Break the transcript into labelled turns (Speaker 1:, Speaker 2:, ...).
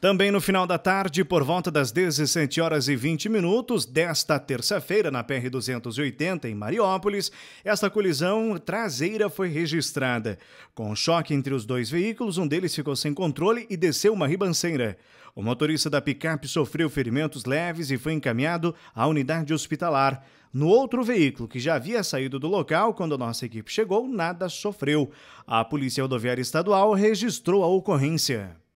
Speaker 1: Também no final da tarde, por volta das 17 horas e 20 minutos desta terça-feira, na PR-280, em Mariópolis, esta colisão traseira foi registrada. Com choque entre os dois veículos, um deles ficou sem controle e desceu uma ribanceira. O motorista da picape sofreu ferimentos leves e foi encaminhado à unidade hospitalar. No outro veículo, que já havia saído do local quando a nossa equipe chegou, nada sofreu. A Polícia Rodoviária Estadual registrou a ocorrência.